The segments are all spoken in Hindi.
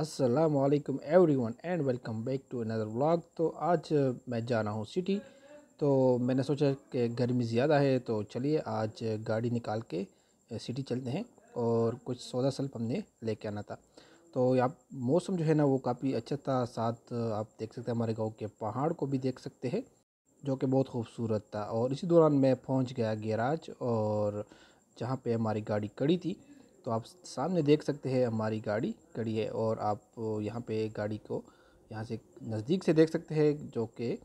असलकम everyone and welcome back to another vlog तो आज uh, मैं जा रहा हूँ सिटी तो मैंने सोचा कि गर्मी ज़्यादा है तो चलिए आज uh, गाड़ी निकाल के सिटी uh, चलते हैं और कुछ सौदा सल्फ हमने लेके आना था तो आप मौसम जो है ना वो काफ़ी अच्छा था साथ आप देख सकते हैं हमारे गाँव के पहाड़ को भी देख सकते हैं जो कि बहुत खूबसूरत था और इसी दौरान मैं पहुँच गया गैराज और जहाँ पर हमारी गाड़ी खड़ी थी तो आप सामने देख सकते हैं हमारी गाड़ी खड़ी है और आप यहाँ पे गाड़ी को यहाँ से नज़दीक से देख सकते हैं जो कि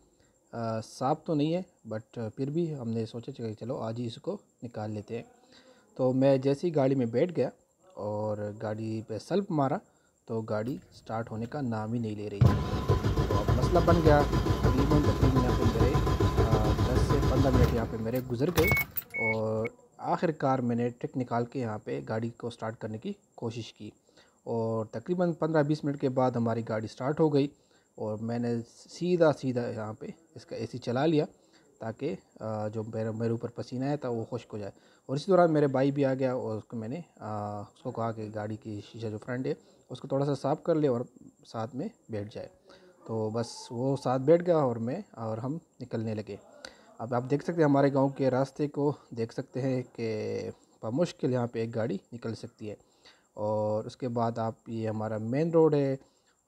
साफ तो नहीं है बट फिर भी हमने सोचा कि चलो आज ही इसको निकाल लेते हैं तो मैं जैसे ही गाड़ी में बैठ गया और गाड़ी पे सल्प मारा तो गाड़ी स्टार्ट होने का नाम ही नहीं ले रही तो मसला बन गया तकरीबन तकरीबन यहाँ पर मेरे दस से पंद्रह मिनट यहाँ पर मेरे गुजर गए और आखिरकार मैंने ट्रिक निकाल के यहाँ पे गाड़ी को स्टार्ट करने की कोशिश की और तकरीबन पंद्रह बीस मिनट के बाद हमारी गाड़ी स्टार्ट हो गई और मैंने सीधा सीधा यहाँ पे इसका एसी चला लिया ताकि जो मेरे मेरे ऊपर पसीना आया था वो खुश्क हो जाए और इसी दौरान मेरे भाई भी आ गया और उसको मैंने उसको कहा कि गाड़ी की शीशा जो फ्रंट है उसको थोड़ा सा साफ़ कर ले और साथ में बैठ जाए तो बस वो साथ बैठ गया और मैं और हम निकलने लगे अब आप देख सकते हैं हमारे गांव के रास्ते को देख सकते हैं कि मुश्किल यहाँ पे एक गाड़ी निकल सकती है और उसके बाद आप ये हमारा मेन रोड है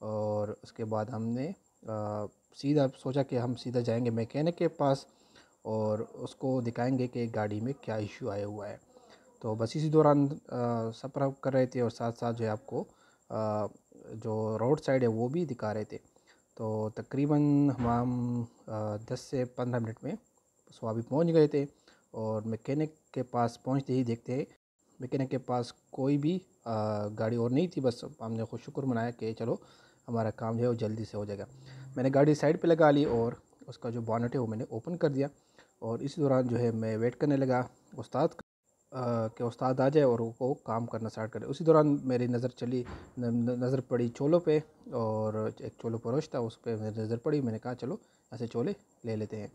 और उसके बाद हमने आ, सीधा सोचा कि हम सीधा जाएंगे मैकेनिक के पास और उसको दिखाएंगे कि गाड़ी में क्या इशू आया हुआ है तो बस इसी दौरान सफ़र कर रहे थे और साथ साथ जो है आपको आ, जो रोड साइड है वो भी दिखा रहे थे तो तकरीबन हम दस से पंद्रह मिनट में सो अभी पहुँच गए थे और मैकेनिक के पास पहुँचते ही देखते हैं मैकेनिक के पास कोई भी गाड़ी और नहीं थी बस हमने खुद शुक्र मनाया कि चलो हमारा काम जो है वो जल्दी से हो जाएगा मैंने गाड़ी साइड पे लगा ली और उसका जो बॉनेट है वो मैंने ओपन कर दिया और इसी दौरान जो है मैं वेट करने लगा उस्ताद के उस्ताद आ जाए और वो काम करना स्टार्ट करे उसी दौरान मेरी नज़र चली नज़र पड़ी चोलों पे और एक चोलो परोश था उस पर मेरी नज़र पड़ी मैंने कहा चलो ऐसे चोले ले लेते हैं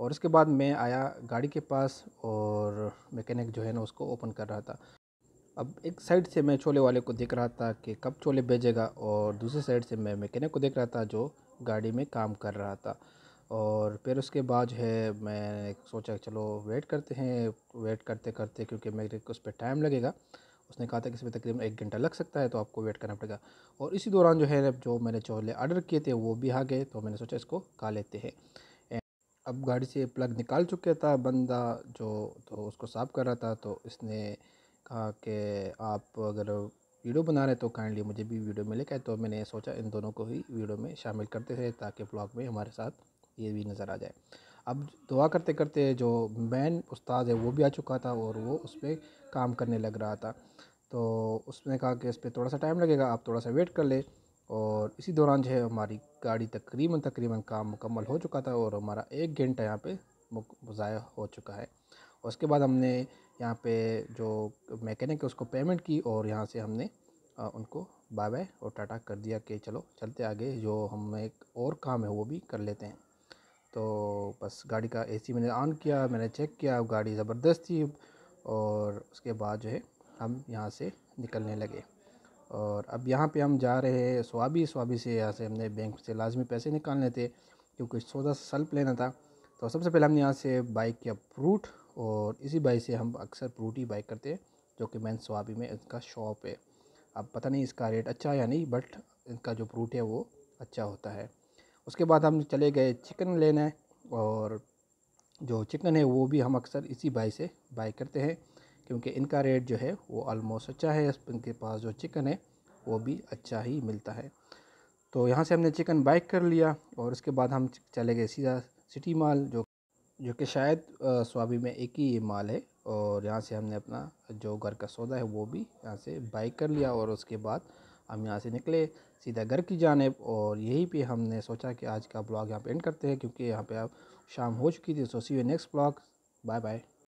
और उसके बाद मैं आया गाड़ी के पास और मैकेनिक जो है ना उसको ओपन कर रहा था अब एक साइड से मैं छोले वाले को देख रहा था कि कब चोले भेजेगा और दूसरी साइड से मैं मैकेनिक को देख रहा था जो गाड़ी में काम कर रहा था और फिर उसके बाद जो है मैं सोचा चलो वेट करते हैं वेट करते करते क्योंकि मेरे को उस पर टाइम लगेगा उसने कहा था कि इसमें तकरीबन एक घंटा लग सकता है तो आपको वेट करना पड़ेगा और इसी दौरान जो है जो मैंने चोले आर्डर किए थे वो भी आ गए तो मैंने सोचा इसको खा लेते हैं अब गाड़ी से प्लग निकाल चुके था बंदा जो तो उसको साफ़ कर रहा था तो इसने कहा कि आप अगर वीडियो बना रहे तो काइंडली मुझे भी वीडियो मिले क्या तो मैंने सोचा इन दोनों को ही वीडियो में शामिल करते थे ताकि ब्लॉग में हमारे साथ ये भी नज़र आ जाए अब दुआ करते करते जो मैन उस्ताद है वो भी आ चुका था और वो उस पर काम करने लग रहा था तो उसने कहा कि इस पर थोड़ा सा टाइम लगेगा आप थोड़ा सा वेट कर ले और इसी दौरान जो है हमारी गाड़ी तकरीबन तकरीबन काम मुकम्मल हो चुका था और हमारा एक घंटा यहाँ पे ज़ाय हो चुका है उसके बाद हमने यहाँ पे जो मैकेनिक है उसको पेमेंट की और यहाँ से हमने उनको बाय बाय और टाटा कर दिया कि चलो चलते आगे जो हमें एक और काम है वो भी कर लेते हैं तो बस गाड़ी का एसी मैंने ऑन किया मैंने चेक किया गाड़ी ज़बरदस्त थी और उसके बाद जो है हम यहाँ से निकलने लगे और अब यहाँ पे हम जा रहे हैं स्वाबी स्वाबी से यहाँ से हमने बैंक से लाजमी पैसे निकालने थे क्योंकि सौदा सल्प लेना था तो सबसे पहले हमने यहाँ से बाइक किया फ्रूट और इसी बाइक से हम अक्सर फ्रूट ही बाइक करते हैं जो कि मैन स्वाबी में इनका शॉप है अब पता नहीं इसका रेट अच्छा या नहीं बट इनका जो फ्रूट है वो अच्छा होता है उसके बाद हम चले गए चिकन लेने और जो चिकन है वो भी हम अक्सर इसी बाई से बाई करते हैं क्योंकि इनका रेट जो है वो आलमोस्ट अच्छा है इनके पास जो चिकन है वो भी अच्छा ही मिलता है तो यहाँ से हमने चिकन बाइक कर लिया और उसके बाद हम चले गए सीधा सिटी माल जो जो कि शायद स्वाबी में एक ही माल है और यहाँ से हमने अपना जो घर का सौदा है वो भी यहाँ से बाइक कर लिया और उसके बाद हम यहाँ से निकले सीधा घर की जानब और यहीं पे हमने सोचा कि आज का ब्लॉग यहाँ पे एंड करते हैं क्योंकि यहाँ पे अब शाम हो चुकी थी so see you next blog bye bye